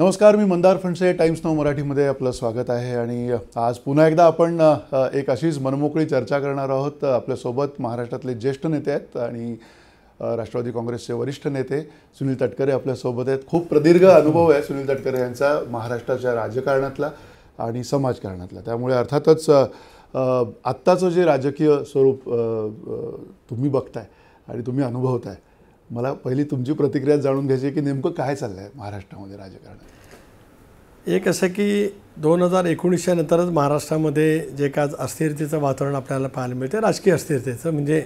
नमस्कार मी मंदार फणसे टाइम्स नाव मराठीमध्ये आपलं स्वागत आहे आणि आज पुन्हा एकदा आपण एक अशीच मनमोकळी चर्चा करणार आहोत आपल्यासोबत महाराष्ट्रातले ज्येष्ठ नेते आहेत आणि राष्ट्रवादी काँग्रेसचे वरिष्ठ नेते सुनील तटकरे आपल्यासोबत आहेत खूप प्रदीर्घ अनुभव आहे सुनील तटकरे यांचा महाराष्ट्राच्या राजकारणातला आणि समाजकारणातला त्यामुळे अर्थातच आत्ताचं जे राजकीय स्वरूप तुम्ही बघताय आणि तुम्ही अनुभवताय मला पहिली तुमची प्रतिक्रिया जाणून घ्यायची की नेमकं काय चाललं आहे महाराष्ट्रामध्ये राजकारण एक असं की दोन हजार एकोणीसच्या नंतरच महाराष्ट्रामध्ये जे का अस्थिरतेचं वातावरण आपल्याला पाहायला मिळते राजकीय अस्थिरतेचं म्हणजे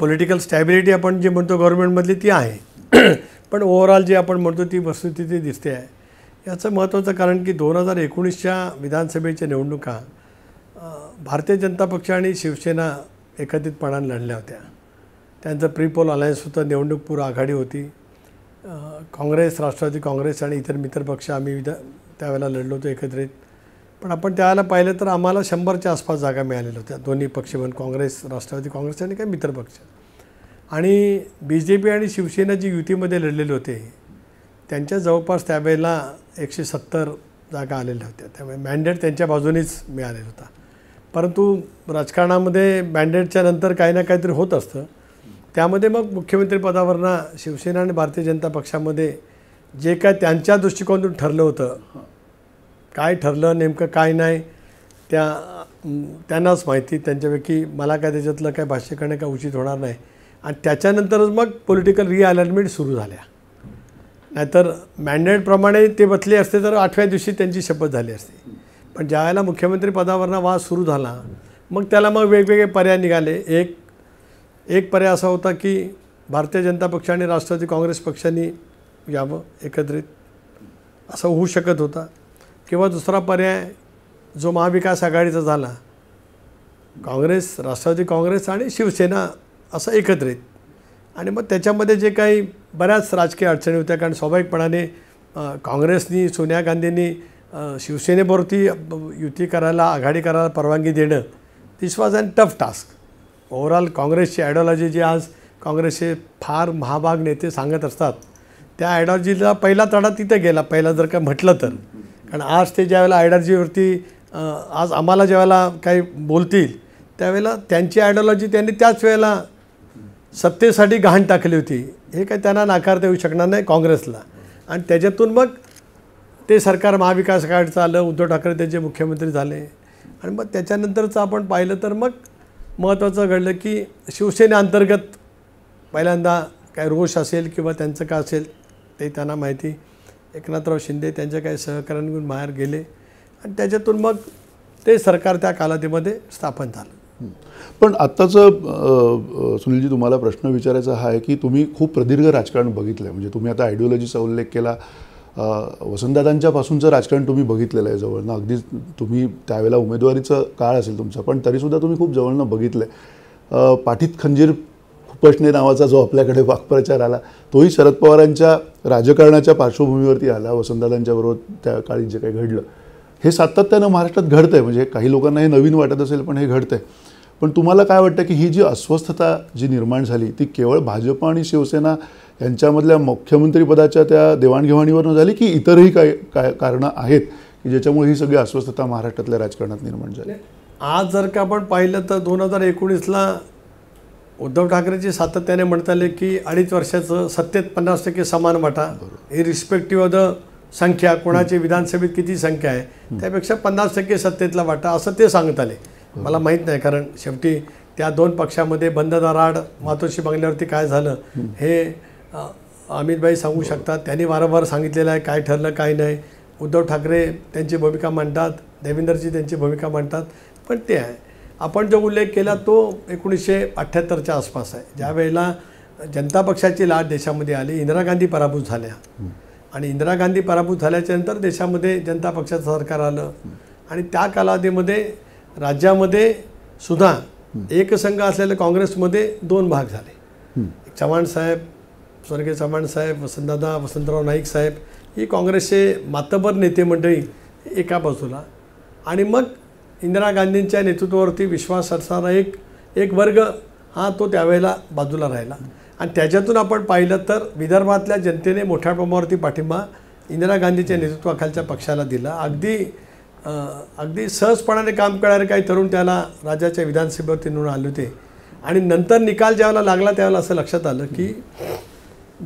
पॉलिटिकल स्टॅबिलिटी आपण जे म्हणतो गव्हर्मेंटमधली ती आहे पण ओव्हरऑल जी आपण म्हणतो ती वस्तुस्थिती दिसते आहे याचं महत्त्वाचं कारण की दोन हजार एकोणीसच्या विधानसभेच्या निवडणुका भारतीय जनता पक्ष आणि शिवसेना एकत्रितपणाने लढल्या होत्या त्यांचं प्रीपोल अलायन्ससुद्धा निवडणूकपूर आघाडी होती काँग्रेस राष्ट्रवादी काँग्रेस आणि इतर मित्रपक्ष आम्ही विधा त्यावेळेला लढलो होतो एकत्रित पण आपण त्यावेळेला पाहिलं तर आम्हाला शंभरच्या आसपास जागा मिळालेल्या होत्या दोन्ही पक्ष पण काँग्रेस राष्ट्रवादी काँग्रेस आणि मित्र मित्रपक्ष आणि बी जे पी आणि शिवसेना जी युतीमध्ये लढलेले होते त्यांच्या जवळपास त्यावेळेला एकशे सत्तर जागा आलेल्या होत्या त्यामुळे मॅन्डेट त्यांच्या बाजूनेच मिळालेला होता परंतु राजकारणामध्ये मॅन्डेटच्या नंतर काही ना काहीतरी होत असतं त्यामध्ये मग मुख्यमंत्रीपदावरनं शिवसेना आणि भारतीय जनता पक्षामध्ये जे काय त्यांच्या दृष्टिकोनातून ठरलं होतं काय ठरलं नेमकं काय नाही त्या त्यांनाच माहिती त्यांच्यापैकी मला काय त्याच्यातलं काय भाष्य करणं काय उचित होणार नाही आणि त्याच्यानंतरच मग पॉलिटिकल रिअलाइनमेंट सुरू झाल्या नाहीतर मॅन्डेटप्रमाणे ते बसले असते तर आठव्या दिवशी त्यांची शपथ झाली असते पण ज्यावेळेला मुख्यमंत्री पदावरनं वाद सुरू झाला मग त्याला मग वेगवेगळे पर्याय निघाले एक एक पर्याय असा होता की भारतीय जनता पक्ष आणि राष्ट्रवादी काँग्रेस पक्षांनी यावं एकत्रित असं होऊ शकत होता किंवा दुसरा पर्याय जो महाविकास आघाडीचा झाला काँग्रेस राष्ट्रवादी काँग्रेस आणि शिवसेना असं एकत्रित आणि मग त्याच्यामध्ये जे काही बऱ्याच राजकीय अडचणी होत्या कारण स्वाभाविकपणाने काँग्रेसनी सोनिया गांधींनी शिवसेनेबरोबर युती करायला आघाडी करायला परवानगी देणं this was and tough task overall काँग्रेसची आयडिओलॉजी जी आज काँग्रेसचे फार महाभाग नेते सांगत असतात त्या आयडॉलॉजीला पहिला तडा तिथे गेला पहिला जर का म्हटलं तर कारण आज ते ज्यावेळेला आयडॉलॉजीवरती आज आम्हाला ज्यावेळेला काही बोलतील त्यावेळेला त्यांची आयडिओलॉजी त्यांनी त्याच वेळेला सत्तेसाठी घाण टाकली होती हे काय त्यांना नाकारता येऊ शकणार नाही काँग्रेसला आणि त्याच्यातून मग ते सरकार महाविकास आघाडीचं आलं उद्धव ठाकरे त्यांचे मुख्यमंत्री झाले आणि मग त्याच्यानंतरचं आपण पाहिलं तर मग महत्त्वाचं घडलं की शिवसेनेअंतर्गत पहिल्यांदा काय रोष असेल किंवा त्यांचं का असेल ते त्यांना माहिती एकनाथराव शिंदे त्यांच्या काही सहकाऱ्यांकडून बाहेर गेले आणि त्याच्यातून मग ते सरकार त्या कालावधीमध्ये स्थापन झालं पण आत्ताचं सुनीलजी तुम्हाला प्रश्न विचारायचा हा आहे की तुम्ही खूप प्रदीर्घ राजकारण बघितलं आहे म्हणजे तुम्ही आता आयडिओलॉजीचा उल्लेख केला वसंतदादांच्यापासूनचं राजकारण तुम्ही बघितलेलं आहे जवळनं अगदी तुम्ही त्यावेळेला उमेदवारीचं काळ असेल तुमचं पण तरीसुद्धा तुम्ही खूप जवळनं बघितलं आहे पाठीत खंजीर खुपसणे नावाचा जो आपल्याकडे वाक्प्रचार आला तोही शरद पवारांच्या राजकारणाच्या पार्श्वभूमीवरती आला वसंतदादांच्याबरोबर त्या काळी जे काही घडलं हे सातत्यानं महाराष्ट्रात घडतं आहे म्हणजे काही लोकांना हे नवीन वाटत असेल पण हे घडतं आहे पण तुम्हाला काय वाटतं की ही जी अस्वस्थता जी निर्माण झाली ती केवळ भाजप आणि शिवसेना यांच्यामधल्या मुख्यमंत्रीपदाच्या त्या देवाणघेवाणीवरनं झाली की इतरही काय काय कारणं आहेत की ज्याच्यामुळे ही सगळी अस्वस्थता महाराष्ट्रातल्या राजकारणात निर्माण झाली आज जर का आपण पाहिलं तर दोन हजार एकोणीसला उद्धव ठाकरेचे सातत्याने म्हणता आले की अडीच वर्षाचं सत्तेत पन्नास टक्के समान वाटा इरिस्पेक्टिव्ह रिस्पेक्टिव्ह द संख्या कोणाची विधानसभेत किती संख्या आहे त्यापेक्षा पन्नास टक्के सत्तेतला वाटा असं ते सांगत आले मला माहीत नाही कारण शेवटी त्या दोन पक्षामध्ये बंद दराड मातोश्री बंगल्यावरती काय झालं हे अमितबाई सांगू शकतात त्यांनी वारंवार सांगितलेलं आहे काय ठरलं काय नाही उद्धव ठाकरे त्यांची भूमिका मांडतात देवेंद्रजी त्यांची भूमिका मांडतात पण ते आहे आपण जो उल्लेख केला तो एकोणीसशे अठ्ठ्याहत्तरच्या आसपास आहे ज्यावेळेला जनता पक्षाची लाट देशामध्ये आली इंदिरा गांधी पराभूत झाल्या आणि इंदिरा गांधी पराभूत झाल्याच्यानंतर देशामध्ये जनता पक्षाचं सरकार आलं आणि त्या कालावधीमध्ये राज्यामध्ये सुद्धा एकसंघ असलेल्या काँग्रेसमध्ये दोन भाग झाले चव्हाण साहेब स्वर्गीय चव्हाण साहेब वसंतदादा वसंतराव नाईक साहेब ही काँग्रेसचे मातबर नेते मंडळी एका बाजूला आणि मग इंदिरा गांधींच्या नेतृत्वावरती विश्वास असणारा एक एक वर्ग हा तो त्यावेळेला बाजूला राहिला आणि त्याच्यातून आपण पाहिलं तर विदर्भातल्या जनतेने मोठ्या प्रमाणावरती पाठिंबा इंदिरा गांधीच्या नेतृत्वाखालच्या पक्षाला दिला अगदी अगदी सहजपणाने काम करणारे काही तरुण त्याला राज्याच्या विधानसभेवरती निवडून आले होते आणि नंतर निकाल ज्यावेळेला लागला त्यावेळेला असं लक्षात आलं की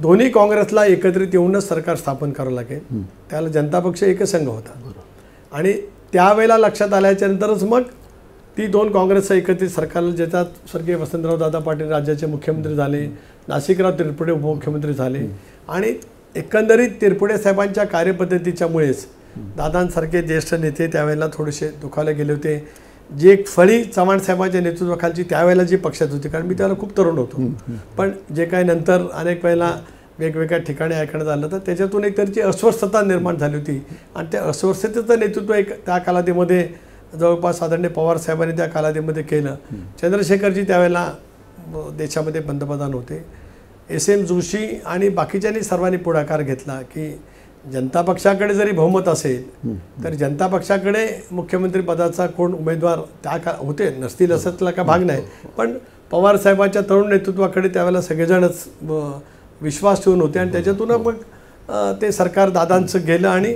दोन्ही काँग्रेसला एकत्रित येऊनच सरकार स्थापन करावं लागेल त्याला जनता पक्ष एकच संघ होता आणि त्यावेळेला लक्षात आल्याच्यानंतरच मग ती दोन काँग्रेसचं एकत्रित सरकारला ज्याच्यात स्वर्गीय वसंतराव दादा पाटील राज्याचे मुख्यमंत्री झाले नाशिकराव तिरपुडे उपमुख्यमंत्री झाले आणि एकंदरीत तिरपुडे साहेबांच्या कार्यपद्धतीच्यामुळेच दादांसारखे ज्येष्ठ नेते त्यावेळेला थोडेसे दुखावले गेले होते जे एक फळी चव्हाण साहेबांच्या नेतृत्वाखालची त्यावेळेला जी पक्षात होती कारण मी त्याला खूप तरुण होतो पण जे काही नंतर अनेक वेळेला वेगवेगळ्या ठिकाणी ऐकण्यात आलं तर त्याच्यातून एक तऱ्हेची अस्वस्थता निर्माण झाली होती आणि त्या अस्वस्थतेचं नेतृत्व एक त्या कालावधीमध्ये जवळपास साधारण पवार साहेबांनी त्या कालावधीमध्ये केलं चंद्रशेखरजी त्यावेळेला देशामध्ये पंतप्रधान होते एस एम जोशी आणि बाकीच्यांनी सर्वांनी पुढाकार घेतला की जनता पक्षाकडे जरी बहुमत असेल तर जनता पक्षाकडे मुख्यमंत्री पदाचा कोण उमेदवार त्या का होते नसतील त्याला का भाग नाही पण पवार तरुण नेतृत्वाकडे त्यावेळेला सगळेजणच विश्वास ठेवून होते आणि त्याच्यातून मग ते सरकार दादांचं गेलं आणि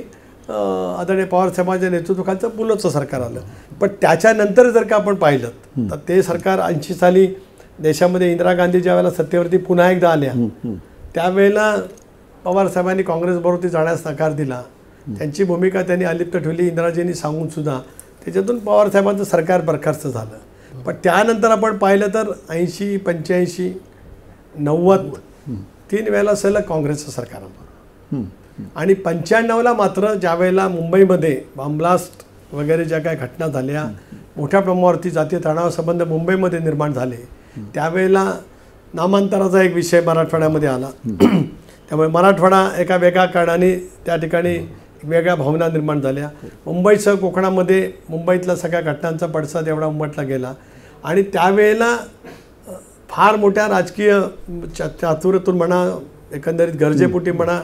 आदरणीय पवारसाहेबांच्या नेतृत्वाखालचं पुलंचं सरकार आलं पण त्याच्यानंतर जर का आपण पाहिलं तर ते सरकार ऐंशी साली देशामध्ये इंदिरा गांधी वेळेला सत्तेवरती पुन्हा एकदा आल्या त्यावेळेला पवारसाहेबांनी काँग्रेसबरोबर ती जाण्यास नकार दिला त्यांची भूमिका त्यांनी अलिप्त ठेवली इंदिराजींनी सुद्धा त्याच्यातून पवारसाहेबांचं सरकार बरखास्त झालं पण त्यानंतर आपण पाहिलं तर ऐंशी पंच्याऐंशी नव्वद तीन वेळेला सलग काँग्रेसचं सरकार आलं आणि पंच्याण्णवला मात्र ज्या वेळेला मुंबईमध्ये बॉम्ब्लास्ट वगैरे ज्या काही घटना झाल्या मोठ्या प्रमाणावरती जातीय तणावासंबंध मुंबईमध्ये निर्माण झाले त्यावेळेला नामांतराचा एक विषय मराठवाड्यामध्ये आला त्यामुळे मराठवाडा एका वेगळ्या कारणाने त्या ठिकाणी वेगळ्या भावना निर्माण झाल्या मुंबईसह कोकणामध्ये मुंबईतल्या सगळ्या घटनांचा पडसाद एवढा उमटला गेला आणि त्यावेळेला फार मोठ्या राजकीय चातुर्यातून म्हणा एकंदरीत गरजेपोटी म्हणा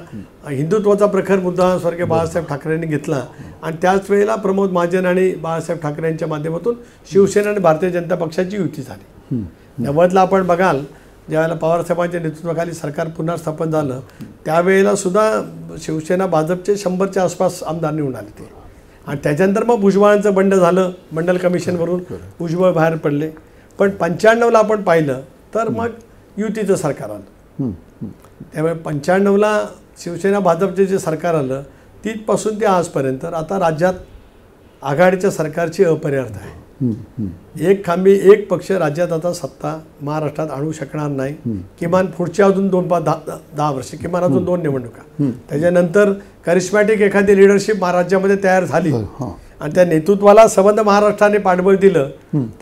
हिंदुत्वाचा प्रखर मुद्दा स्वर्गीय बाळासाहेब ठाकरेंनी घेतला आणि त्याच वेळेला प्रमोद महाजन आणि बाळासाहेब ठाकरे यांच्या माध्यमातून शिवसेना आणि भारतीय जनता पक्षाची युती झाली या आपण बघाल ज्यावेळेला पवारसाहेबांच्या नेतृत्वाखाली सरकार पुन्हा स्थापन झालं त्यावेळेला सुद्धा शिवसेना भाजपचे शंभरच्या आसपास आमदार निवडून आले ते आणि त्याच्यानंतर मग भुजबळांचं बंड झालं मंडल कमिशनवरून भुजबळ बाहेर पडले पण पंच्याण्णवला आपण पाहिलं तर मग युतीचं सरकार आलं त्यामुळे पंच्याण्णवला शिवसेना भाजपचे जे सरकार आलं तिथपासून ते आजपर्यंत आता राज्यात आघाडीच्या सरकारची अपरिहार्थ आहे एक खांबी एक पक्ष राज्यात आता सत्ता महाराष्ट्रात आणू शकणार नाही किमान पुढच्या अजून दोन पाच दहा वर्ष किमान अजून दोन निवडणुका त्याच्यानंतर करिश्मॅटिक एखादी लिडरशिप महाराज्यामध्ये तयार झाली हो, हो. आणि त्या नेतृत्वाला संबंध महाराष्ट्राने पाठबळ दिलं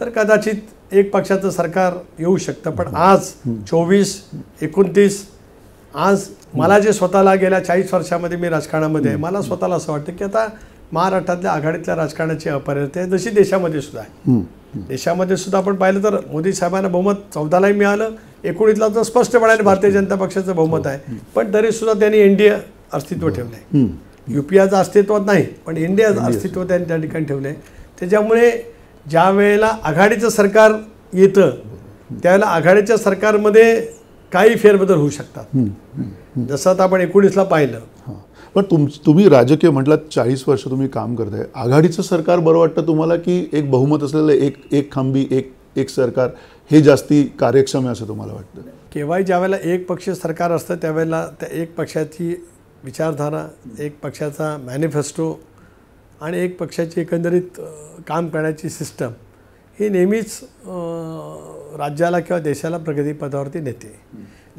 तर कदाचित एक पक्षाचं सरकार येऊ शकतं पण आज चोवीस एकोणतीस आज मला जे स्वतःला गेल्या चाळीस वर्षामध्ये मी राजकारणामध्ये मला स्वतःला असं वाटतं की आता महाराष्ट्रातल्या आघाडीतल्या राजकारणाची अपरिहार्य आहे जशी देशामध्ये सुद्धा आहे देशामध्ये सुद्धा आपण पाहिलं तर मोदी साहेबांना बहुमत चौदालाही मिळालं एकोणीसला तर स्पष्टपणाने भारतीय जनता पक्षाचं बहुमत हो. आहे पण तरी सुद्धा त्यांनी एनडीए अस्तित्व हो. ठेवलंय आहे युपीआचं अस्तित्वात नाही पण एनडीएचं अस्तित्व त्यांनी त्या ठिकाणी ठेवलंय त्याच्यामुळे ज्या वेळेला आघाडीचं सरकार येतं त्यावेळेला आघाडीच्या सरकारमध्ये काही फेरबदल होऊ शकतात जसं आता आपण एकोणीसला पाहिलं हो. पण तुम तुम्ही राजकीय म्हटलात चाळीस वर्ष तुम्ही काम करताय आघाडीचं सरकार बरं वाटतं तुम्हाला की एक बहुमत असलेलं एक एक खांबी एक एक सरकार हे जास्ती कार्यक्षम आहे असं तुम्हाला वाटतं केव्हाही ज्यावेळेला एक पक्ष सरकार असतं त्यावेळेला त्या एक पक्षाची विचारधारा एक पक्षाचा मॅनिफेस्टो आणि एक पक्षाची एकंदरीत काम करण्याची सिस्टम ही नेहमीच राज्याला किंवा देशाला प्रगतीपथावरती नेते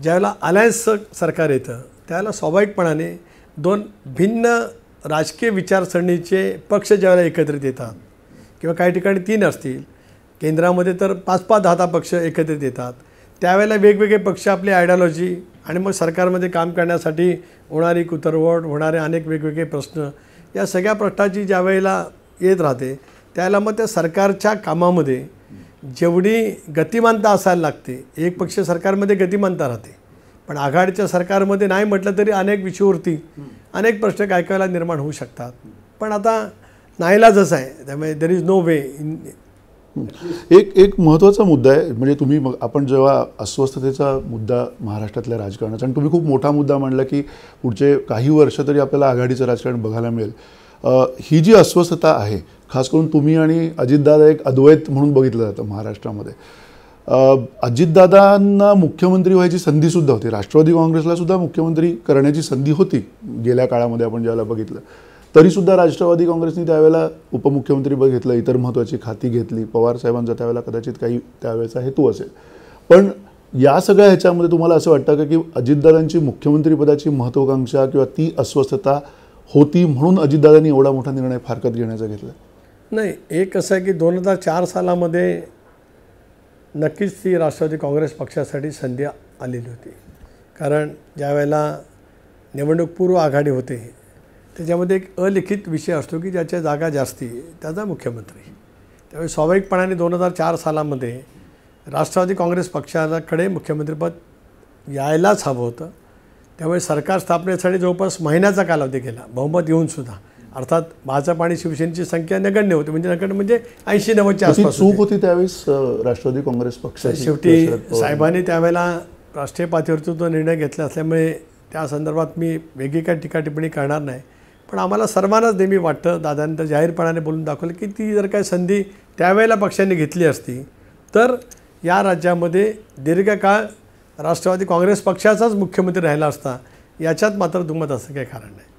ज्यावेळेला अलायन्स सरकार येतं त्यावेळेला स्वाभाविकपणाने दोन भिन्न राजकीय विचारसरणीचे पक्ष ज्यावेळेला एकत्रित येतात किंवा काही ठिकाणी तीन असतील केंद्रामध्ये तर पाच पाच दहा दहा पक्ष एकत्रित येतात त्यावेळेला वेगवेगळे पक्ष आपली आयडियॉलॉजी आणि मग सरकारमध्ये काम करण्यासाठी होणारी कुतरवड होणारे अनेक वेगवेगळे प्रश्न या सगळ्या प्रश्नाची ज्या वेळेला येत राहते त्यावेळेला मग त्या सरकारच्या कामामध्ये जेवढी गतिमानता असायला लागते एक पक्ष सरकारमध्ये गतिमानता राहते पण आघाडीच्या सरकारमध्ये नाही म्हटलं तरी अनेक विषयावरती अनेक प्रश्न काय कायला निर्माण होऊ शकतात पण आता नाहीला जसं आहे त्यामुळे there is no way in एक एक महत्त्वाचा मुद्दा आहे म्हणजे तुम्ही मग आपण जेव्हा अस्वस्थतेचा मुद्दा महाराष्ट्रातल्या राजकारणाचा आणि तुम्ही खूप मोठा मुद्दा मांडला की पुढचे काही वर्ष तरी आपल्याला आघाडीचं राजकारण बघायला मिळेल ही जी अस्वस्थता आहे खास करून तुम्ही आणि अजितदादा एक अद्वैत म्हणून बघितलं जातं महाराष्ट्रामध्ये अजितदादांना मुख्यमंत्री व्हायची संधीसुद्धा होती राष्ट्रवादी काँग्रेसला सुद्धा मुख्यमंत्री करण्याची संधी होती गेल्या काळामध्ये आपण ज्यावेळेला बघितलं तरीसुद्धा राष्ट्रवादी काँग्रेसने त्यावेळेला उपमुख्यमंत्री बघितलं इतर महत्त्वाची खाती घेतली पवार साहेबांचा त्यावेळेला कदाचित काही त्यावेळेचा हेतू असेल पण या सगळ्या ह्याच्यामध्ये तुम्हाला असं वाटतं का की अजितदादांची मुख्यमंत्रीपदाची महत्त्वाकांक्षा किंवा ती अस्वस्थता होती म्हणून अजितदादांनी एवढा मोठा निर्णय फारकत घेण्याचा घेतला नाही एक असं आहे की दोन हजार चार सालामध्ये नक्कीच ती राष्ट्रवादी काँग्रेस पक्षासाठी संधी आलेली होती कारण ज्यावेळेला पूर्व आघाडी होते त्याच्यामध्ये एक अलिखित विषय असतो की ज्याच्या जागा जास्ती त्याचा मुख्यमंत्री त्यावेळी स्वाभाविकपणाने दोन हजार चार सालामध्ये राष्ट्रवादी काँग्रेस पक्षाकडे मुख्यमंत्रीपद यायलाच हवं होतं त्यामुळे सरकार स्थापनेसाठी जवळपास महिन्याचा कालावधी केला बहुमत येऊनसुद्धा अर्थात भाजप आणि शिवसेनेची संख्या नगण्य होती म्हणजे नगण्य म्हणजे ऐंशी नव्वदच्या आसपास चूक होती त्यावेळेस राष्ट्रवादी काँग्रेस पक्ष शेवटी साहेबांनी त्यावेळेला राष्ट्रीय पातळीवरती तो निर्णय घेतला असल्यामुळे त्या संदर्भात मी वेगळी काही टीका टिप्पणी करणार नाही पण आम्हाला सर्वांनाच नेहमी वाटतं दादांनी तर जाहीरपणाने बोलून दाखवलं की ती जर काय संधी त्यावेळेला पक्षाने घेतली असती तर या राज्यामध्ये दीर्घकाळ राष्ट्रवादी काँग्रेस पक्षाचाच मुख्यमंत्री राहिला असता याच्यात मात्र दुमत असं काही कारण नाही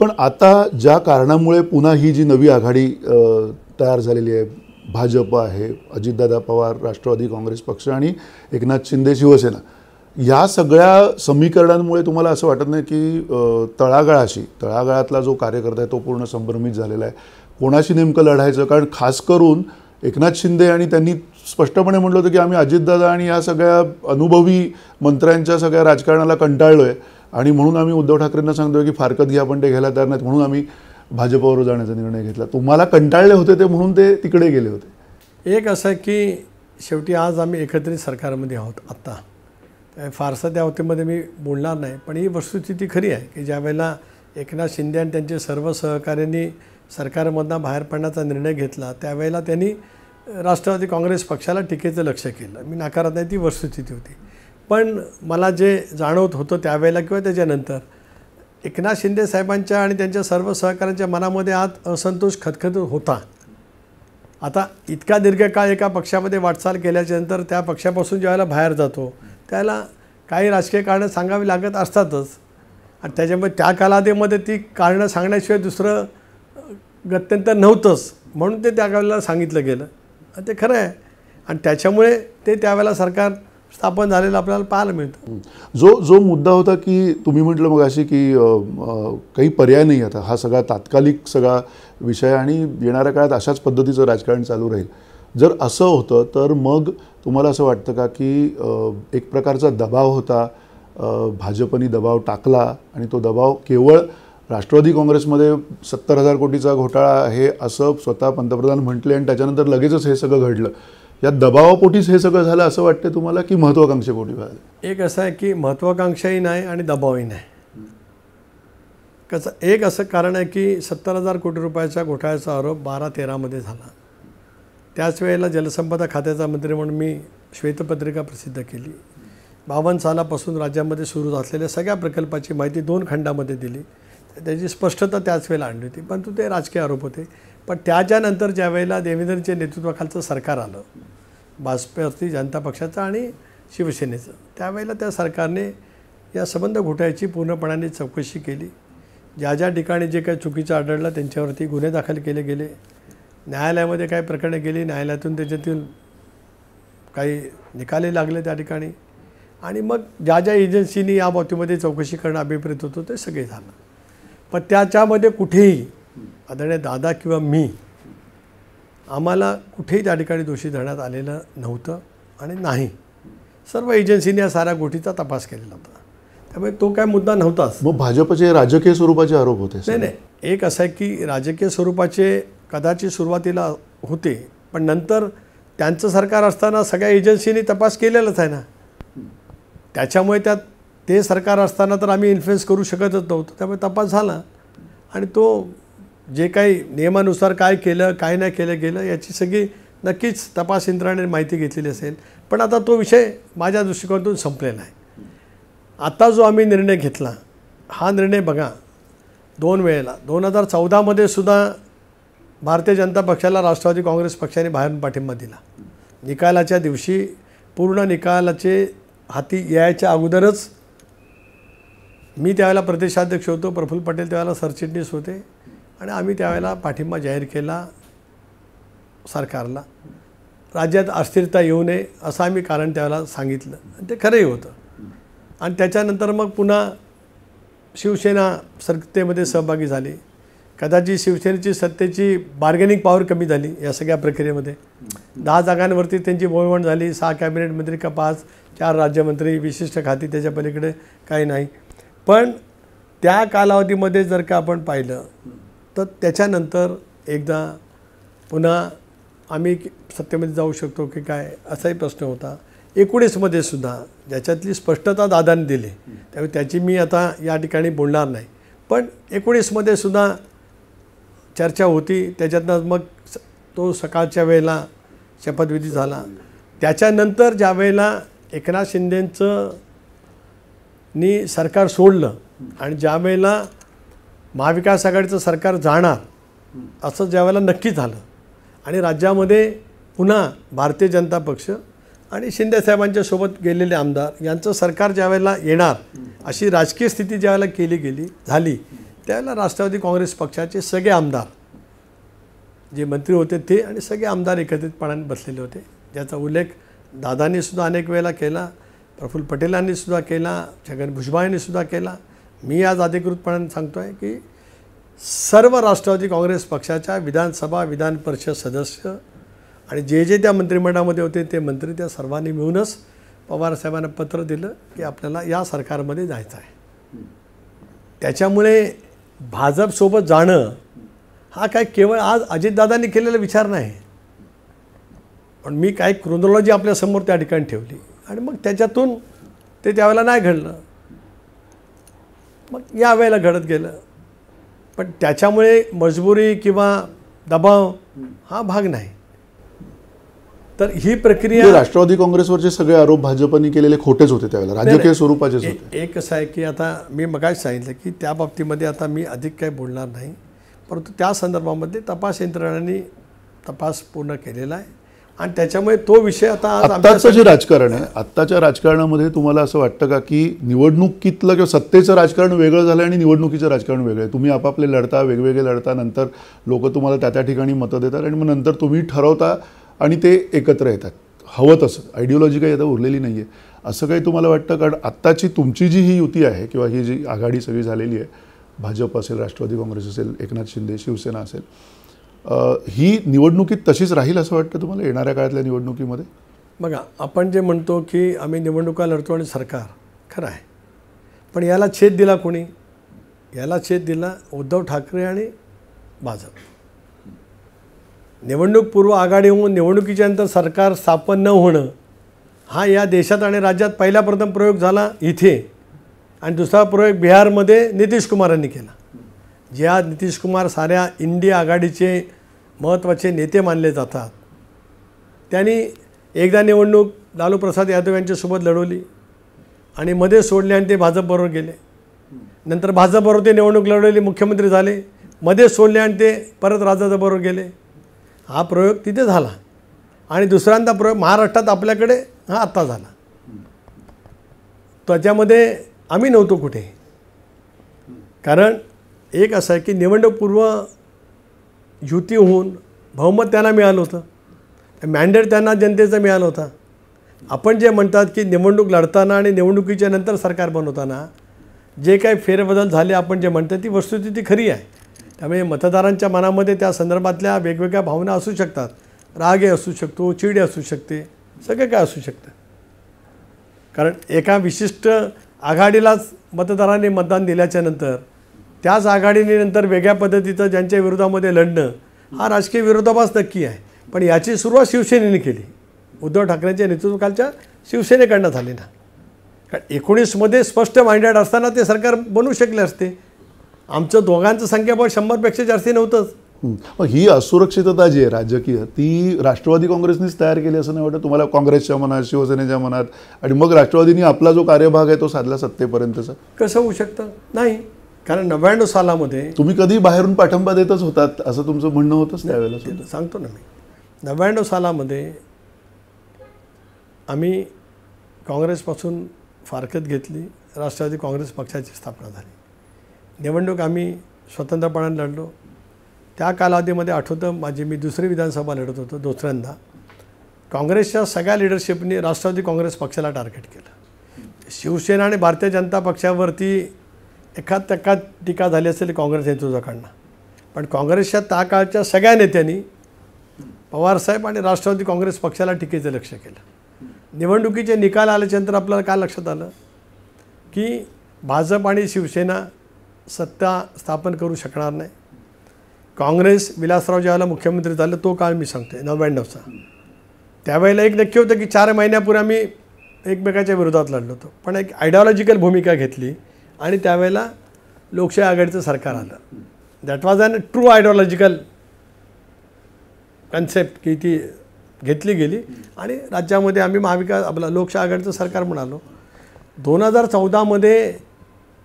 पण आता ज्या कारणामुळे पुन्हा ही जी नवी आघाडी तयार झालेली आहे भाजप आहे अजितदादा पवार राष्ट्रवादी काँग्रेस पक्ष आणि एकनाथ शिंदे शिवसेना या सगळ्या समीकरणांमुळे तुम्हाला असं वाटत नाही की तळागाळाशी तळागाळातला जो कार्यकर्ता आहे तो पूर्ण संभ्रमित झालेला आहे कोणाशी नेमकं लढायचं कारण खास करून एकनाथ शिंदे आणि त्यांनी स्पष्टपणे म्हटलं होतं की आम्ही अजितदादा आणि या सगळ्या अनुभवी मंत्र्यांच्या सगळ्या राजकारणाला कंटाळलो आहे आणि म्हणून आम्ही उद्धव ठाकरेंना सांगतो की फारकत घ्या पण ते घ्यायला तयार नाहीत म्हणून आम्ही भाजपावर जाण्याचा निर्णय घेतला तुम्हाला कंटाळले होते ते म्हणून ते तिकडे गेले होते एक असं आहे की शेवटी आज आम्ही एकत्रित सरकारमध्ये आहोत आत्ता फारसा त्या हवतीमध्ये मी बोलणार नाही पण ही वस्तुस्थिती खरी आहे की ज्यावेळेला एकनाथ शिंदे आणि त्यांचे सर्व सहकार्यांनी सरकारमधनं बाहेर पडण्याचा निर्णय घेतला त्यावेळेला त्यांनी राष्ट्रवादी काँग्रेस पक्षाला टीकेचं लक्ष केलं मी नाकारत नाही ती वस्तुस्थिती होती पण मला जे जाणवत होतं त्यावेळेला किंवा त्याच्यानंतर एकनाथ शिंदे साहेबांच्या आणि त्यांच्या सर्व सहकाऱ्यांच्या मनामध्ये आत असंतोष खतखत होता आता इतका दीर्घकाळ एका पक्षामध्ये वाटचाल केल्याच्यानंतर त्या पक्षापासून ज्यावेळेला बाहेर जातो त्याला काही राजकीय कारणं सांगावी लागत असतातच आणि त्याच्यामुळे त्या कालावधीमध्ये ती कारणं सांगण्याशिवाय दुसरं गत्यंतर नव्हतंच म्हणून ते त्या वेळेला सांगितलं गेलं ते खरं आहे आणि त्याच्यामुळे ते त्यावेळेला सरकार स्थापन झालेलं आपल्याला पाहायला मिळतं जो जो मुद्दा होता की तुम्ही म्हटलं मग अशी की काही पर्याय नाही आता हा सगळा तात्कालिक सगळा विषय आणि येणाऱ्या काळात अशाच पद्धतीचं राजकारण चालू राहील जर असं होतं तर मग तुम्हाला असं वाटतं का की एक प्रकारचा दबाव होता भाजपनी दबाव टाकला आणि तो दबाव केवळ राष्ट्रवादी काँग्रेसमध्ये सत्तर हजार कोटीचा घोटाळा आहे असं स्वतः पंतप्रधान म्हटले आणि त्याच्यानंतर लगेचच हे सगळं घडलं या दबावापोटीच हे सगळं झालं असं वाटतं तुम्हाला की पोटी झालं एक असं आहे की महत्वाकांक्षाही नाही आणि दबावही नाही कसं एक असं कारण आहे की सत्तर हजार कोटी रुपयाच्या घोटाळ्याचा आरोप बारा तेरामध्ये झाला त्याच वेळेला जलसंपदा खात्याचा मंत्री म्हणून मी श्वेतपत्रिका प्रसिद्ध केली बावन्न सालापासून राज्यामध्ये सुरू असलेल्या सगळ्या प्रकल्पाची माहिती दोन खंडामध्ये दिली त्याची स्पष्टता त्याच वेळेला आणली होती परंतु ते राजकीय आरोप होते पण त्याच्यानंतर ज्या वेळेला देवेंद्रच्या नेतृत्वाखालचं सरकार आलं भाजपवरती जनता पक्षाचं आणि शिवसेनेचं त्यावेळेला त्या सरकारने या संबंध घोटाळ्याची पूर्णपणाने चौकशी केली ज्या ज्या ठिकाणी जे काही चुकीचं आढळलं त्यांच्यावरती गुन्हे दाखल केले गेले न्यायालयामध्ये काही प्रकरणे गेली न्यायालयातून त्याच्यातून काही निकाले लागले त्या ठिकाणी आणि मग ज्या ज्या एजन्सीनी या बाबतीमध्ये चौकशी करणं अभिप्रेत होतं ते सगळे झालं पण त्याच्यामध्ये कुठेही आदरणीय दादा किंवा मी आम्हाला कुठेही त्या ठिकाणी दोषी धरण्यात आलेलं नव्हतं आणि नाही सर्व एजन्सीने या साऱ्या गोष्टीचा तपास केलेला होता त्यामुळे तो काय मुद्दा नव्हताच मग भाजपचे राजकीय स्वरूपाचे आरोप होते नाही नाही एक असं आहे की राजकीय स्वरूपाचे कदाचित सुरुवातीला होते पण नंतर त्यांचं सरकार असताना सगळ्या एजन्सीने तपास केलेलाच आहे ना त्याच्यामुळे त्यात ते सरकार असताना तर आम्ही इन्फ्लुएन्स करू शकतच नव्हतो त्यामुळे तपास झाला आणि तो जे काही नियमानुसार काय केलं काय नाही केलं गेलं याची सगळी नक्कीच तपास यंत्राने माहिती घेतलेली असेल पण आता तो विषय माझ्या दृष्टिकोनातून संपलेला आहे आता जो आम्ही निर्णय घेतला हा निर्णय बघा दोन वेळेला दोन हजार चौदामध्ये सुद्धा भारतीय जनता पक्षाला राष्ट्रवादी काँग्रेस पक्षाने बाहेरून पाठिंबा दिला निकालाच्या दिवशी पूर्ण निकालाचे हाती यायच्या अगोदरच मी त्यावेळेला प्रदेशाध्यक्ष होतो प्रफुल्ल पटेल त्यावेळेला सरचिटणीस होते आणि आम्ही त्यावेळेला पाठिंबा जाहीर केला सरकारला राज्यात अस्थिरता येऊ नये असं आम्ही कारण त्यावेळेला सांगितलं आणि ते खरंही होतं आणि त्याच्यानंतर मग पुन्हा शिवसेना सत्तेमध्ये सहभागी झाली कदाचित शिवसेनेची सत्तेची बार्गेनिंग पॉवर कमी झाली या सगळ्या प्रक्रियेमध्ये दहा जागांवरती त्यांची बोळवण झाली सहा कॅबिनेट मंत्री का पाच चार राज्यमंत्री विशिष्ट खाती त्याच्या पलीकडे काही नाही पण त्या कालावधीमध्ये जर का आपण पाहिलं तर त्याच्यानंतर एकदा पुन्हा आम्ही सत्तेमध्ये जाऊ शकतो की काय असाही प्रश्न होता एकोणीसमध्ये सुद्धा ज्याच्यातली स्पष्टता दादाने दिली त्यामुळे त्याची मी आता या ठिकाणी बोलणार नाही पण एकोणीसमध्ये सुद्धा चर्चा होती त्याच्यातनं मग तो सकाळच्या वेळेला शपथविधी झाला त्याच्यानंतर ज्या वेळेला एकनाथ शिंदेंचं नी सरकार सोडलं आणि ज्या वेळेला महाविकास आघाडीचं सरकार जाणार असं वेळेला नक्की झालं आणि राज्यामध्ये पुन्हा भारतीय जनता पक्ष आणि शिंदेसाहेबांच्या सोबत गेलेले आमदार यांचं सरकार वेळेला येणार अशी राजकीय स्थिती ज्यावेळेला केली गेली झाली त्यावेळेला राष्ट्रवादी काँग्रेस पक्षाचे सगळे आमदार जे मंत्री होते ते आणि सगळे आमदार एकत्रितपणाने बसलेले होते ज्याचा उल्लेख दादांनीसुद्धा अनेक वेळेला केला प्रफुल्ल पटेलांनीसुद्धा केला छगन भुजबळांनीसुद्धा केला मी आज अधिकृतपणाने सांगतो आहे की सर्व राष्ट्रवादी काँग्रेस पक्षाच्या विधानसभा विधान परिषद सदस्य आणि जे जे त्या मंत्रिमंडळामध्ये होते ते मंत्री त्या सर्वांनी मिळूनच पवारसाहेबांना पत्र दिलं की आपल्याला या सरकारमध्ये जायचं आहे त्याच्यामुळे भाजपसोबत जाणं हा काय केवळ आज अजितदादांनी केलेला विचार नाही पण मी काही क्रोनॉलॉजी आपल्यासमोर त्या ठिकाणी ठेवली आणि मग त्याच्यातून ते त्यावेळेला नाही घडलं मग यावेळेला घडत गेलं पण त्याच्यामुळे मजबुरी किंवा दबाव हा भाग नाही तर ही प्रक्रिया म्हणजे राष्ट्रवादी काँग्रेसवरचे सगळे आरोप भाजपने केलेले खोटेच होते त्यावेळेला राजकीय स्वरूपाचे होते एक असं आहे की आता मी मगाच सांगितलं की त्या बाबतीमध्ये आता मी अधिक काही बोलणार नाही परंतु त्या संदर्भामध्ये तपास यंत्रणांनी तपास पूर्ण केलेला आहे आणि त्याच्यामुळे तो विषय आता आत्ताचं जे राजकारण आहे आत्ताच्या राजकारणामध्ये तुम्हाला असं वाटतं का की निवडणुकीतलं किंवा सत्तेचं राजकारण वेगळं झालं आणि निवडणुकीचं राजकारण वेगळं आहे तुम्ही आपापले लढता वेगवेगळे लढता नंतर लोक तुम्हाला त्या त्या ठिकाणी मतं देतात आणि मग नंतर तुम्ही ठरवता आणि ते एकत्र येतात हवं तसं आयडिओलॉजी काही आता उरलेली नाही आहे असं काही तुम्हाला वाटतं कारण आत्ताची तुमची जी ही युती आहे किंवा ही जी आघाडी सगळी झालेली आहे भाजप असेल राष्ट्रवादी काँग्रेस असेल एकनाथ शिंदे शिवसेना असेल ही निवडणुकीत तशीच राहील असं वाटतं तुम्हाला येणाऱ्या काळातल्या निवडणुकीमध्ये बघा आपण जे म्हणतो की आम्ही निवडणुका लढतो आणि सरकार खरं आहे पण याला छेद दिला कोणी याला छेद दिला उद्धव ठाकरे आणि भाजप निवडणूक पूर्व आघाडी होऊन निवडणुकीच्या नंतर सरकार स्थापन न होणं हा या देशात आणि राज्यात पहिला प्रथम प्रयोग झाला इथे आणि दुसरा प्रयोग बिहारमध्ये नितीश कुमारांनी केला जे आज नितीश कुमार साऱ्या इंडिया आघाडीचे महत्त्वाचे नेते मानले जातात त्यांनी एकदा निवडणूक लालू प्रसाद यादव यांच्यासोबत लढवली आणि मध्ये सोडले आणि ते भाजपबरोबर गेले नंतर भाजपबरोबर ते निवडणूक लढवली मुख्यमंत्री झाले मध्ये सोडले आणि ते परत राजाबरोबर गेले हा प्रयोग तिथे झाला आणि दुसऱ्यांदा प्रयोग महाराष्ट्रात आपल्याकडे हा आत्ता झाला त्याच्यामध्ये आम्ही नव्हतो कुठे कारण एक असं आहे की निवडणूकपूर्व युती होऊन बहुमत त्यांना मिळालं होतं मॅन्डेट त्यांना जनतेचा मिळालं होता आपण जे म्हणतात की निवडणूक लढताना आणि निवडणुकीच्या नंतर सरकार बनवताना जे काही फेरबदल झाले आपण जे म्हणतो ती वस्तुस्थिती खरी आहे त्यामुळे मतदारांच्या मनामध्ये त्या संदर्भातल्या वेगवेगळ्या भावना असू शकतात रागे असू शकतो चिड असू शकते सगळं काय असू शकतं कारण एका विशिष्ट आघाडीलाच मतदारांनी मतदान दिल्याच्यानंतर त्याच आघाडीने नंतर वेगळ्या पद्धतीचं ज्यांच्या विरोधामध्ये लढणं हा राजकीय विरोधाभास नक्की आहे पण याची सुरुवात शिवसेनेने केली उद्धव ठाकरेंच्या नेतृत्वकालच्या शिवसेनेकडनं झाली ना कारण एकोणीसमध्ये स्पष्ट माइंडेड असताना ते सरकार बनू शकले असते आमचं दोघांचं संख्याबळ शंभरपेक्षा जास्ती नव्हतंच ही असुरक्षितता जी आहे राजकीय ती राष्ट्रवादी काँग्रेसनीच तयार केली असं नाही वाटत तुम्हाला काँग्रेसच्या मनात शिवसेनेच्या मनात आणि मग राष्ट्रवादीने आपला जो कार्यभाग आहे तो साधला सत्तेपर्यंतचा कसं होऊ शकतं नाही कारण नव्याण्णव सालामध्ये तुम्ही कधी बाहेरून पाठिंबा देतच होतात असं तुमचं म्हणणं होतंच त्यावेळेला सांगतो ना मी नव्याण्णव सालामध्ये आम्ही काँग्रेसपासून फारकत घेतली राष्ट्रवादी काँग्रेस पक्षाची स्थापना झाली निवडणूक आम्ही स्वतंत्रपणाने लढलो त्या कालावधीमध्ये आठवतं माझी मी दुसरी विधानसभा लढत होतो दुसऱ्यांदा काँग्रेसच्या सगळ्या लिडरशिपने राष्ट्रवादी काँग्रेस पक्षाला टार्गेट केलं शिवसेना आणि भारतीय जनता पक्षावरती एखाद त्या टीका झाली असेल काँग्रेस नेतृत्वाकडनं पण काँग्रेसच्या त्या काळच्या सगळ्या नेत्यांनी पवारसाहेब आणि राष्ट्रवादी काँग्रेस पक्षाला टीकेचं लक्ष केलं निवडणुकीचे निकाल आल्याच्यानंतर आपल्याला काय लक्षात आलं की भाजप आणि शिवसेना सत्ता स्थापन करू शकणार नाही काँग्रेस विलासराव ज्यावेळेला मुख्यमंत्री झालं तो काळ मी सांगते नव्याण्णवचा त्यावेळेला एक नक्की होतं की चार महिन्यापूर्वी आम्ही एकमेकाच्या विरोधात लढलो होतो पण एक आयडिओलॉजिकल भूमिका घेतली आणि त्यावेळेला लोकशाही आघाडीचं सरकार आलं that was an true ideological concept की ती घेतली गेली आणि राज्यामध्ये आम्ही महाविकास आपला लोकशाही आघाडीचं सरकार म्हणालो दोन हजार चौदामध्ये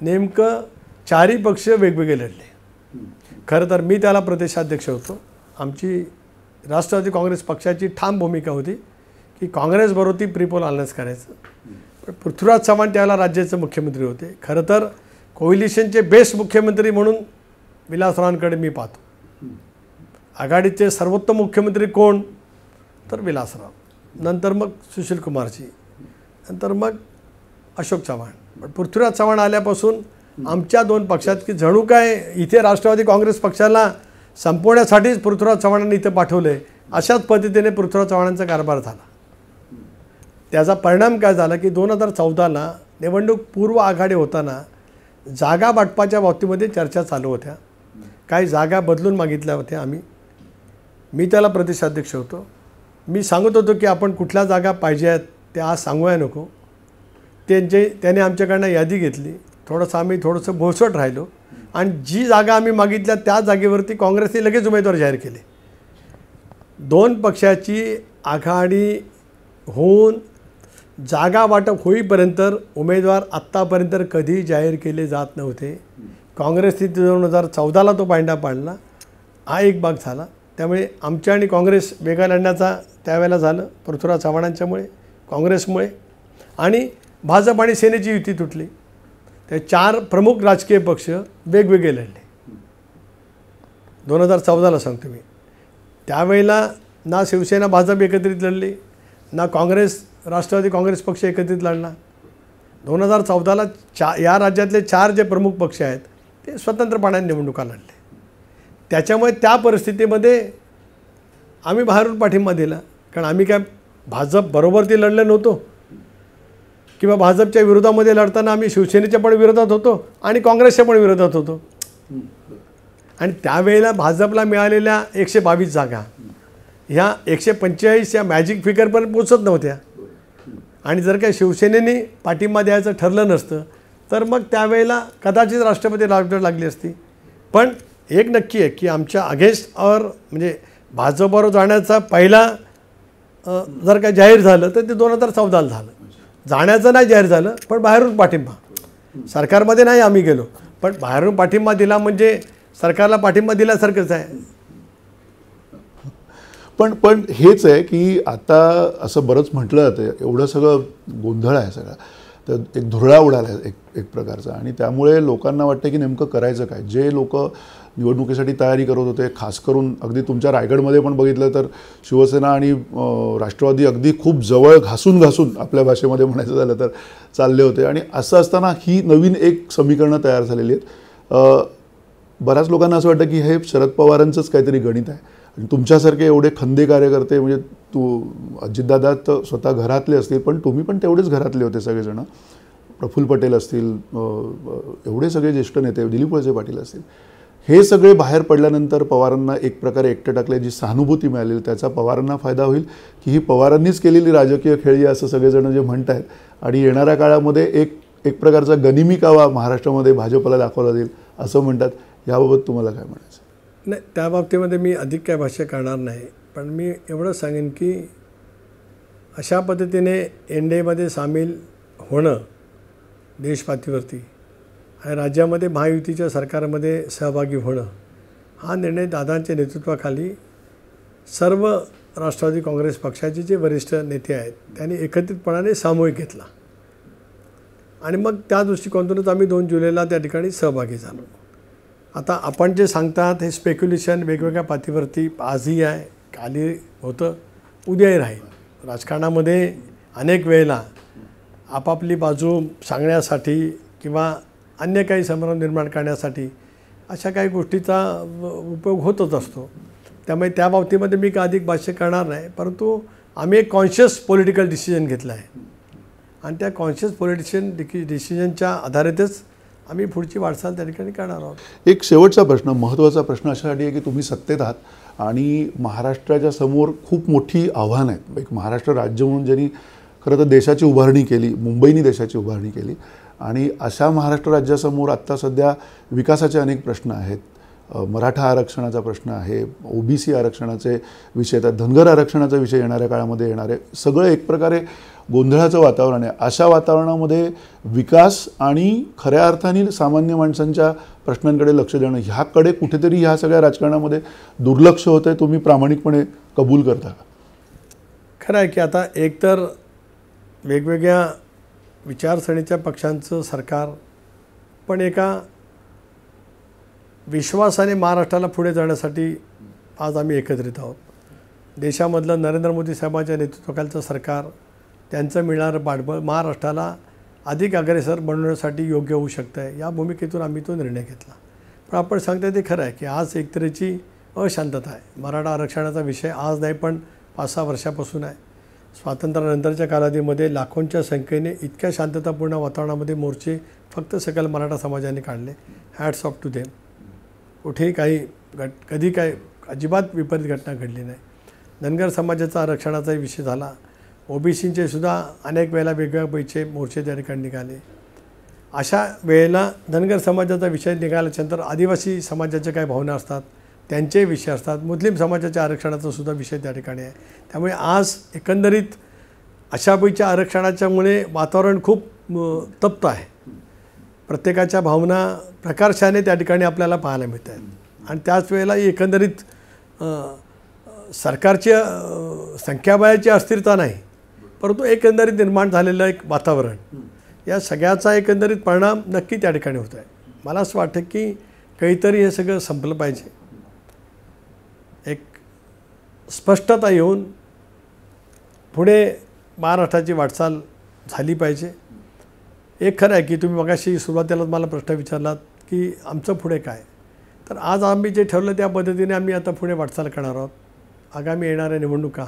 नेमकं चारही पक्ष वेगवेगळे लढले खरं तर मी त्याला प्रदेशाध्यक्ष होतो आमची राष्ट्रवादी काँग्रेस पक्षाची ठाम भूमिका होती की काँग्रेसबरोबर ती प्रिपोल अलायन्स करायचं पृथ्वीराज चव्हाण त्याला राज्याचे मुख्यमंत्री होते खरं तर कोविलिशनचे बेस्ट मुख्यमंत्री म्हणून विलासरावांकडे मी पाहतो आघाडीचे सर्वोत्तम मुख्यमंत्री कोण तर विलासराव नंतर मग सुशील कुमारजी नंतर मग अशोक चव्हाण पण पृथ्वीराज चव्हाण आल्यापासून आमच्या दोन पक्षात की जणू काय इथे राष्ट्रवादी काँग्रेस पक्षाला संपवण्यासाठीच पृथ्वीराज चव्हाणांनी इथे पाठवले अशाच पद्धतीने पृथ्वीराज चव्हाणांचा कारभार झाला त्याचा परिणाम काय झाला की दोन हजार चौदाला निवडणूक पूर्व आघाडी होताना जागा वाटपाच्या बाबतीमध्ये चर्चा चालू होत्या काही जागा बदलून मागितल्या होत्या आम्ही मी त्याला प्रदेशाध्यक्ष होतो मी सांगत होतो की आपण कुठल्या जागा पाहिजे आहेत ते आज सांगूया नको त्यांचे त्याने आमच्याकडनं यादी घेतली थोडंसं आम्ही थोडंसं भोसट राहिलो आणि जी जागा आम्ही मागितल्या त्या जागेवरती काँग्रेसने लगेच उमेदवार जाहीर केले दोन पक्षाची आघाडी होऊन जागा वाटप होईपर्यंत उमेदवार आत्तापर्यंत कधी जाहीर केले जात नव्हते काँग्रेसने दोन हजार चौदाला तो पांडा पाडला हा एक भाग झाला त्यामुळे आमच्या आणि काँग्रेस वेगळा लढण्याचा त्यावेळेला झालं पृथ्वीराज चव्हाणांच्यामुळे काँग्रेसमुळे आणि भाजप आणि सेनेची युती तुटली त्या चार प्रमुख राजकीय पक्ष वेगवेगळे लढले दोन हजार चौदाला सांगतो मी त्यावेळेला ना शिवसेना भाजप एकत्रित लढली ना काँग्रेस राष्ट्रवादी काँग्रेस पक्ष एकत्रित लढला दोन हजार चौदाला चा या राज्यातले चार जे प्रमुख पक्ष आहेत ते स्वतंत्रपणाने निवडणुका लढले त्याच्यामुळे त्या परिस्थितीमध्ये आम्ही बाहेरून पाठिंबा दिला कारण आम्ही काय भाजप बरोबर ते लढले नव्हतो किंवा भाजपच्या विरोधामध्ये लढताना आम्ही शिवसेनेच्या पण विरोधात होतो आणि काँग्रेसच्या पण विरोधात होतो आणि त्यावेळेला भाजपला मिळालेल्या एकशे बावीस जागा ह्या एकशे पंचेचाळीस या मॅजिक फिगरपर्यंत पोचत नव्हत्या आणि जर का शिवसेनेने पाठिंबा द्यायचं ठरलं नसतं तर मग त्यावेळेला कदाचित राष्ट्रपती राजवट लागली असती पण एक नक्की आहे की आमच्या अगेन्स्ट और म्हणजे भाजपावर जाण्याचा पहिला जर का जाहीर झालं तर ते दोन हजार चौदाला झालं जाण्याचं नाही जाहीर झालं पण बाहेरून पाठिंबा सरकारमध्ये नाही आम्ही गेलो पण बाहेरून पाठिंबा दिला म्हणजे सरकारला पाठिंबा दिल्यासारखंच आहे पण पण हेच आहे की आता असं बरंच म्हटलं जातं एवढं सगळं गोंधळ आहे सगळा तर एक धुरळा उडाला आहे एक एक प्रकारचा आणि त्यामुळे लोकांना वाटतं की नेमकं करायचं काय जे लोक निवडणुकीसाठी तयारी करत होते खास करून अगदी तुमच्या रायगडमध्ये पण बघितलं तर शिवसेना आणि राष्ट्रवादी अगदी खूप जवळ घासून घासून आपल्या भाषेमध्ये म्हणायचं झालं तर चालले होते आणि असं असताना ही नवीन एक समीकरणं तयार झालेली आहेत बऱ्याच लोकांना असं वाटतं की हे शरद पवारांचंच काहीतरी गणित आहे आणि तुमच्यासारखे एवढे खंदे कार्यकर्ते म्हणजे तू अजितदादा तर स्वतः घरातले असतील पण तुम्ही पण तेवढेच घरातले होते सगळेजणं प्रफुल्ल पटेल असतील एवढे सगळे ज्येष्ठ नेते दिलीप वळसे पाटील असतील हे सगळे बाहेर पडल्यानंतर पवारांना एक प्रकारे एकटं टाकले जी सहानुभूती मिळाली त्याचा पवारांना फायदा होईल की ही पवारांनीच केलेली राजकीय खेळी असं सगळेजण जे म्हणत आहेत आणि येणाऱ्या काळामध्ये एक एक प्रकारचा गनिमी कावा महाराष्ट्रामध्ये भाजपला दाखवला जाईल असं म्हणतात याबाबत तुम्हाला काय म्हणायचं नाही त्या बाबतीमध्ये मी अधिक काय भाष्य करणार नाही पण मी एवढंच सांगेन की अशा पद्धतीने एन डी एमध्ये सामील होणं देशपातीवरती आणि राज्यामध्ये महायुतीच्या सरकारमध्ये सहभागी होणं हा निर्णय दादांच्या नेतृत्वाखाली सर्व राष्ट्रवादी काँग्रेस पक्षाचे जे वरिष्ठ नेते आहेत त्यांनी एकत्रितपणाने सामूहिक घेतला आणि मग त्या दृष्टिकोनातूनच आम्ही दोन जुलैला त्या ठिकाणी सहभागी झालो आता आपण जे सांगतात हे स्पेक्युलेशन वेगवेगळ्या पातीवरती आजही आहे खाली होतं उद्याही राहील राजकारणामध्ये अनेक वेळेला आपापली बाजू सांगण्यासाठी किंवा अन्य काही समारंभ निर्माण करण्यासाठी अशा काही गोष्टीचा उपयोग होतच असतो त्यामुळे त्या बाबतीमध्ये मी अधिक भाष्य करणार नाही परंतु आम्ही एक कॉन्शियस पॉलिटिकल डिसिजन घेतला आहे आणि त्या कॉन्शियस पॉलिटिशियन डिसिजनच्या आधारेतच आम्ही पुढची वाटचाल त्या ठिकाणी करणार आहोत एक शेवटचा प्रश्न महत्त्वाचा प्रश्न अशासाठी आहे की तुम्ही सत्तेत आहात आणि महाराष्ट्राच्या समोर खूप मोठी आव्हानं आहेत एक महाराष्ट्र राज्य म्हणून ज्यांनी खरं तर देशाची उभारणी केली मुंबईने देशाची उभारणी केली आणि अशा महाराष्ट्र राज्यासमोर आत्ता सध्या विकासाचे अनेक प्रश्न आहेत मराठा आरक्षणाचा प्रश्न आहे ओबीसी आरक्षणाचे विषय त्या धनगर आरक्षणाचा विषय येणाऱ्या काळामध्ये येणार आहे सगळं एक प्रकारे गोंधळाचं वातावरण आहे अशा वातावरणामध्ये विकास आणि खऱ्या अर्थाने सामान्य माणसांच्या प्रश्नांकडे लक्ष देणं ह्याकडे कुठेतरी ह्या सगळ्या राजकारणामध्ये दुर्लक्ष होतं आहे तुम्ही प्रामाणिकपणे कबूल करता का खरं आहे की आता एकतर वेगवेगळ्या विचारसरणीच्या पक्षांचं सरकार पण एका विश्वासाने महाराष्ट्राला पुढे जाण्यासाठी आज आम्ही एकत्रित आहोत देशामधलं नरेंद्र मोदी साहेबांच्या नेतृत्वाखालचं सरकार त्यांचं मिळणारं पाठबळ महाराष्ट्राला अधिक अग्रेसर बनवण्यासाठी योग्य होऊ शकतं आहे या भूमिकेतून आम्ही तो निर्णय घेतला पण आपण सांगता ते खरं आहे की आज एकतरीची अशांतता आहे मराठा आरक्षणाचा विषय आज नाही पण पाच सहा वर्षापासून आहे स्वातंत्र्यानंतरच्या कालावधीमध्ये लाखोंच्या संख्येने इतक्या शांततापूर्ण वातावरणामध्ये मोर्चे फक्त सकल मराठा समाजाने काढले हॅट्स ऑफ टू देम कुठेही काही घट कधी काय अजिबात विपरीत घटना घडली नाही धनगर समाजाचा आरक्षणाचाही विषय झाला ओबीसींचे सुद्धा अनेक वेळेला वेगवेगळ्या पैसे मोर्चे त्या ठिकाणी निघाले अशा वेळेला धनगर समाजाचा विषय निघाल्याच्यानंतर आदिवासी समाजाच्या काय भावना असतात त्यांचे विषय असतात मुस्लिम समाजाच्या आरक्षणाचा सुद्धा विषय त्या ठिकाणी आहे त्यामुळे आज एकंदरीत अशा पैच्या आरक्षणाच्यामुळे वातावरण खूप तप्त आहे प्रत्येकाच्या भावना प्रकाशाने त्या ठिकाणी आपल्याला पाहायला मिळत आहेत आणि त्याच वेळेला एकंदरीत सरकारच्या संख्याबळाची अस्थिरता नाही परंतु एकंदरीत निर्माण झालेलं एक वातावरण या सगळ्याचा एकंदरीत परिणाम नक्की त्या ठिकाणी होत आहे मला असं वाटतं की काहीतरी हे सगळं संपलं पाहिजे एक स्पष्टता येऊन पुढे महाराष्ट्राची वाटचाल झाली पाहिजे एक खरं आहे की तुम्ही मगाशी सुरुवातीला मला प्रश्न विचारलात की आमचं पुढे काय तर आज आम्ही जे ठरवलं त्या पद्धतीने आम्ही आता पुढे वाटचाल करणार आहोत आगामी येणाऱ्या निवडणुका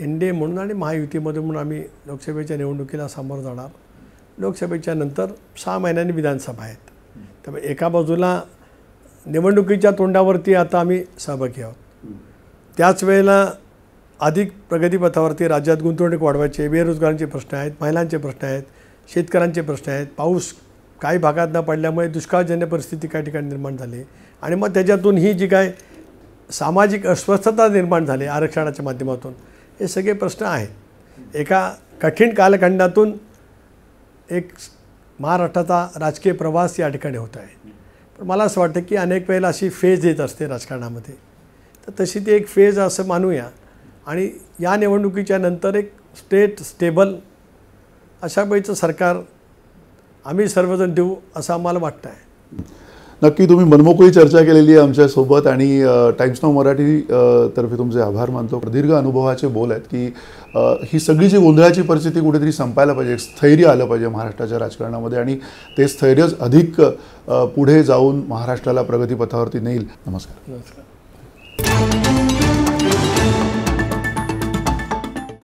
एन डी ए म्हणून आणि महायुतीमध्ये म्हणून आम्ही लोकसभेच्या निवडणुकीला सामोरं जाणार लोकसभेच्या नंतर सहा महिन्यांनी विधानसभा आहेत त्यामुळे एका बाजूला निवडणुकीच्या तोंडावरती आता आम्ही सहभागी आहोत त्याच वेळेला अधिक प्रगतीपथावरती राज्यात गुंतवणूक वाढवायचे बेरोजगारांचे प्रश्न आहेत महिलांचे प्रश्न आहेत शेतकऱ्यांचे प्रश्न आहेत पाऊस काही भागात न पडल्यामुळे दुष्काळजन्य परिस्थिती काही ठिकाणी निर्माण झाली आणि मग त्याच्यातून ही जी काय सामाजिक अस्वस्थता निर्माण झाली आरक्षणाच्या माध्यमातून हे सगळे प्रश्न आहेत एका कठीण कालखंडातून एक महाराष्ट्राचा राजकीय प्रवास या ठिकाणी होत आहे पण मला असं वाटतं की अनेक वेळेला अशी फेज येत असते राजकारणामध्ये तर तशी ती एक फेज असं मानूया आणि या निवडणुकीच्या नंतर एक स्टेट स्टेबल अशा वेळीचं सरकार आम्ही सर्वजण देऊ असं आम्हाला वाटतं आहे नक्की तुम्ही मनमोकळी चर्चा केलेली आहे आमच्यासोबत आणि टाइम्स नाव मराठी तर्फे तुमचे आभार मानतो प्रदीर्घ अनुभवाचे बोल आहेत की ही सगळी जी गोंधळाची परिस्थिती कुठेतरी संपायला पाहिजे स्थैर्य आलं पाहिजे महाराष्ट्राच्या राजकारणामध्ये आणि ते स्थैर्यच अधिक पुढे जाऊन महाराष्ट्राला प्रगतीपथावरती नेईल नमस्कार नमस्कार